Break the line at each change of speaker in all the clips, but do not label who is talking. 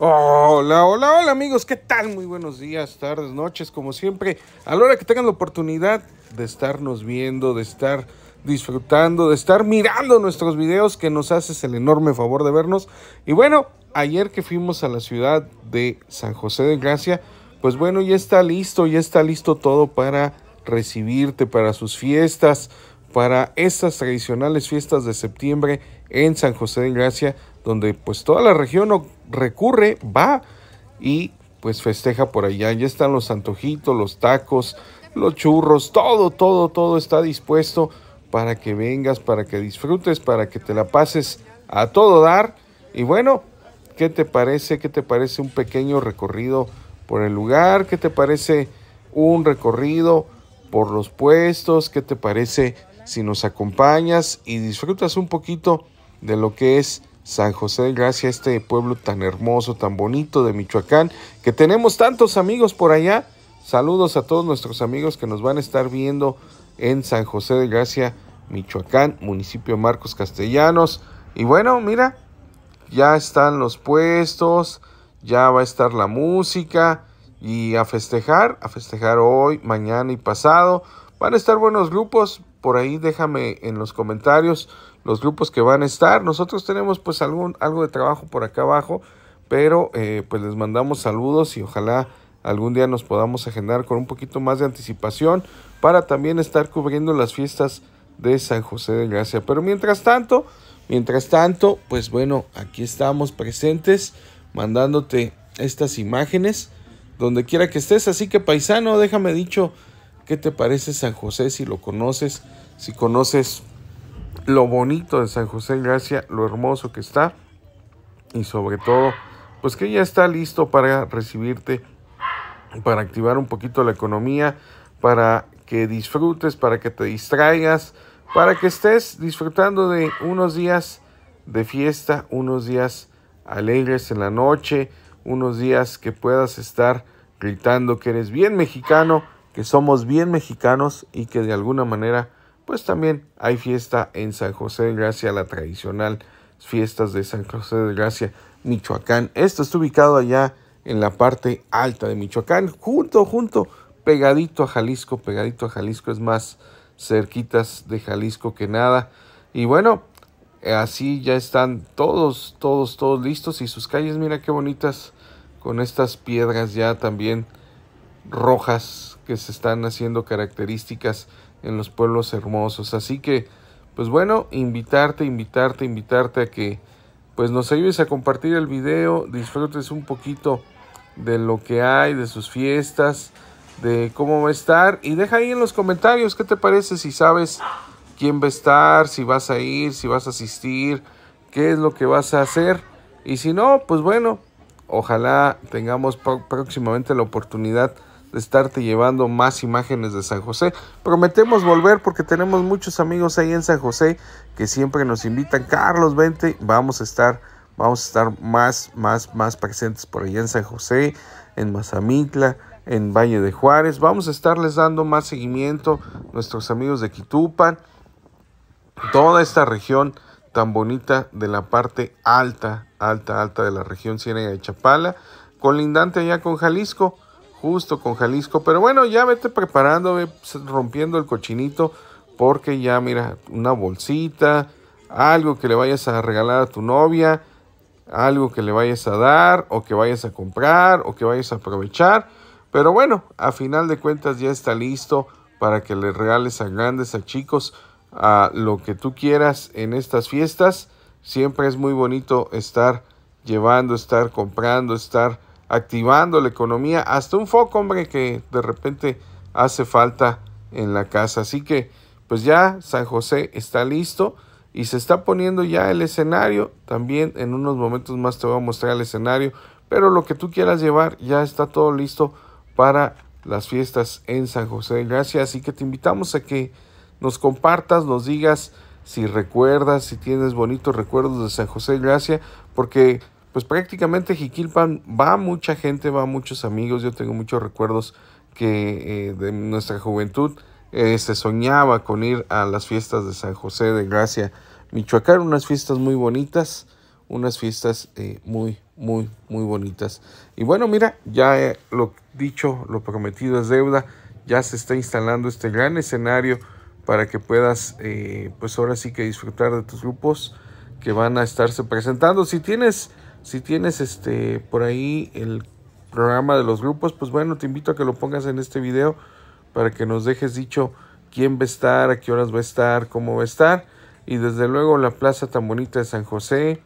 Hola, hola, hola amigos, ¿qué tal? Muy buenos días, tardes, noches, como siempre, a la hora que tengan la oportunidad de estarnos viendo, de estar disfrutando, de estar mirando nuestros videos que nos haces el enorme favor de vernos. Y bueno, ayer que fuimos a la ciudad de San José de Gracia, pues bueno, ya está listo, ya está listo todo para recibirte, para sus fiestas, para estas tradicionales fiestas de septiembre en San José de Gracia, donde pues toda la región recurre, va y pues festeja por allá. Ya están los antojitos, los tacos, los churros, todo, todo, todo está dispuesto para que vengas, para que disfrutes, para que te la pases a todo dar. Y bueno, ¿qué te parece? ¿Qué te parece un pequeño recorrido por el lugar? ¿Qué te parece un recorrido por los puestos? ¿Qué te parece si nos acompañas y disfrutas un poquito de lo que es San José de Gracia, este pueblo tan hermoso, tan bonito de Michoacán, que tenemos tantos amigos por allá. Saludos a todos nuestros amigos que nos van a estar viendo en San José de Gracia, Michoacán, municipio Marcos Castellanos. Y bueno, mira, ya están los puestos, ya va a estar la música y a festejar, a festejar hoy, mañana y pasado. Van a estar buenos grupos, por ahí déjame en los comentarios los grupos que van a estar. Nosotros tenemos pues algún, algo de trabajo por acá abajo, pero eh, pues les mandamos saludos y ojalá algún día nos podamos agendar con un poquito más de anticipación para también estar cubriendo las fiestas de San José de Gracia. Pero mientras tanto, mientras tanto, pues bueno, aquí estamos presentes mandándote estas imágenes donde quiera que estés. Así que paisano, déjame dicho, ¿qué te parece San José si lo conoces? Si conoces lo bonito de San José Gracia, lo hermoso que está y sobre todo, pues que ya está listo para recibirte, para activar un poquito la economía, para que disfrutes, para que te distraigas, para que estés disfrutando de unos días de fiesta, unos días alegres en la noche, unos días que puedas estar gritando que eres bien mexicano, que somos bien mexicanos y que de alguna manera pues también hay fiesta en San José de Gracia, la tradicional fiestas de San José de Gracia, Michoacán. Esto está ubicado allá en la parte alta de Michoacán, junto, junto, pegadito a Jalisco, pegadito a Jalisco, es más cerquitas de Jalisco que nada. Y bueno, así ya están todos, todos, todos listos y sus calles, mira qué bonitas, con estas piedras ya también rojas que se están haciendo características en los pueblos hermosos. Así que, pues bueno, invitarte, invitarte, invitarte a que pues nos ayudes a compartir el video, disfrutes un poquito de lo que hay, de sus fiestas, de cómo va a estar y deja ahí en los comentarios qué te parece si sabes quién va a estar, si vas a ir, si vas a asistir, qué es lo que vas a hacer y si no, pues bueno, ojalá tengamos próximamente la oportunidad estarte llevando más imágenes de San José. Prometemos volver porque tenemos muchos amigos ahí en San José que siempre nos invitan. Carlos, vente, vamos a estar, vamos a estar más, más, más presentes por allá en San José, en Mazamitla, en Valle de Juárez. Vamos a estarles dando más seguimiento nuestros amigos de Quitupan, toda esta región tan bonita de la parte alta, alta, alta de la región Sierra de Chapala, colindante allá con Jalisco justo con Jalisco. Pero bueno, ya vete preparando, vete rompiendo el cochinito, porque ya mira, una bolsita, algo que le vayas a regalar a tu novia, algo que le vayas a dar, o que vayas a comprar, o que vayas a aprovechar. Pero bueno, a final de cuentas ya está listo para que le regales a grandes, a chicos, a lo que tú quieras en estas fiestas. Siempre es muy bonito estar llevando, estar comprando, estar activando la economía, hasta un foco, hombre, que de repente hace falta en la casa. Así que, pues ya San José está listo y se está poniendo ya el escenario. También en unos momentos más te voy a mostrar el escenario, pero lo que tú quieras llevar ya está todo listo para las fiestas en San José de Gracia. Así que te invitamos a que nos compartas, nos digas si recuerdas, si tienes bonitos recuerdos de San José de Gracia, porque pues prácticamente Jiquilpan va mucha gente, va muchos amigos, yo tengo muchos recuerdos que eh, de nuestra juventud eh, se soñaba con ir a las fiestas de San José de Gracia, Michoacán, unas fiestas muy bonitas, unas fiestas eh, muy, muy, muy bonitas. Y bueno, mira, ya lo dicho, lo prometido es deuda, ya se está instalando este gran escenario para que puedas, pues ahora sí que disfrutar de tus grupos que van a estarse presentando. Si tienes si tienes este por ahí el programa de los grupos, pues bueno, te invito a que lo pongas en este video para que nos dejes dicho quién va a estar, a qué horas va a estar, cómo va a estar. Y desde luego la plaza tan bonita de San José,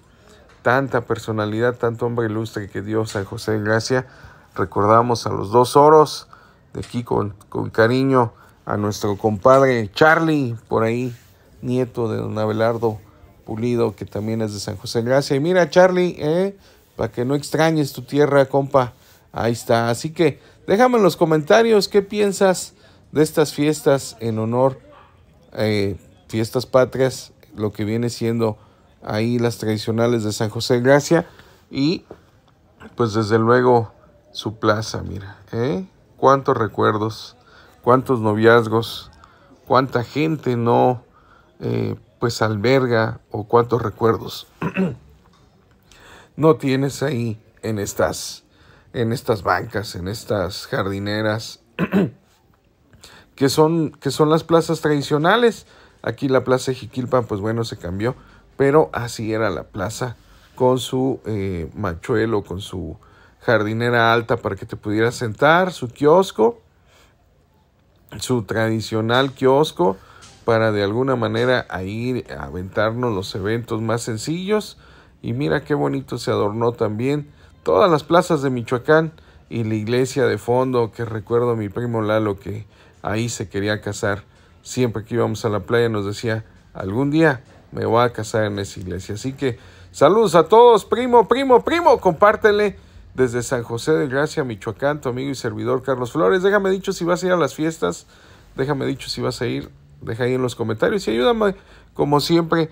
tanta personalidad, tanto hombre ilustre que dio San José en Gracia. Recordamos a los dos oros, de aquí con cariño a nuestro compadre Charlie, por ahí, nieto de don Abelardo Pulido, que también es de San José Gracia. Y mira, Charlie, eh, para que no extrañes tu tierra, compa. Ahí está. Así que déjame en los comentarios qué piensas de estas fiestas en honor, eh, fiestas patrias, lo que viene siendo ahí las tradicionales de San José Gracia. Y pues desde luego su plaza, mira. Eh, cuántos recuerdos, cuántos noviazgos, cuánta gente no eh, pues alberga o cuántos recuerdos no tienes ahí en estas, en estas bancas, en estas jardineras, que son, que son las plazas tradicionales. Aquí la plaza de Jiquilpan, pues bueno, se cambió, pero así era la plaza con su eh, machuelo, con su jardinera alta para que te pudieras sentar, su kiosco, su tradicional kiosco, para de alguna manera a ir a aventarnos los eventos más sencillos. Y mira qué bonito se adornó también todas las plazas de Michoacán y la iglesia de fondo que recuerdo mi primo Lalo que ahí se quería casar. Siempre que íbamos a la playa nos decía, algún día me voy a casar en esa iglesia. Así que saludos a todos, primo, primo, primo, compártele. Desde San José de Gracia, Michoacán, tu amigo y servidor Carlos Flores. Déjame dicho si vas a ir a las fiestas. Déjame dicho si vas a ir Deja ahí en los comentarios y ayúdame, como siempre,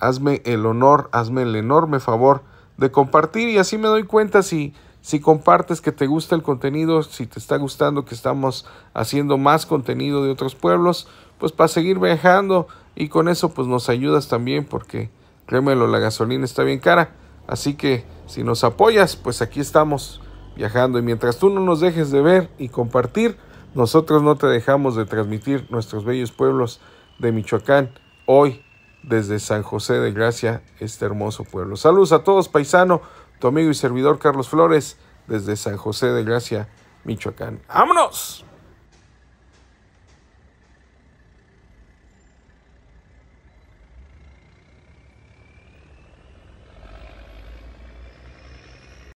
hazme el honor, hazme el enorme favor de compartir y así me doy cuenta si, si compartes que te gusta el contenido, si te está gustando que estamos haciendo más contenido de otros pueblos, pues para seguir viajando y con eso pues nos ayudas también porque créemelo, la gasolina está bien cara. Así que si nos apoyas, pues aquí estamos viajando y mientras tú no nos dejes de ver y compartir, nosotros no te dejamos de transmitir nuestros bellos pueblos de Michoacán hoy desde San José de Gracia, este hermoso pueblo. Saludos a todos, paisano, tu amigo y servidor Carlos Flores desde San José de Gracia, Michoacán. ¡Vámonos!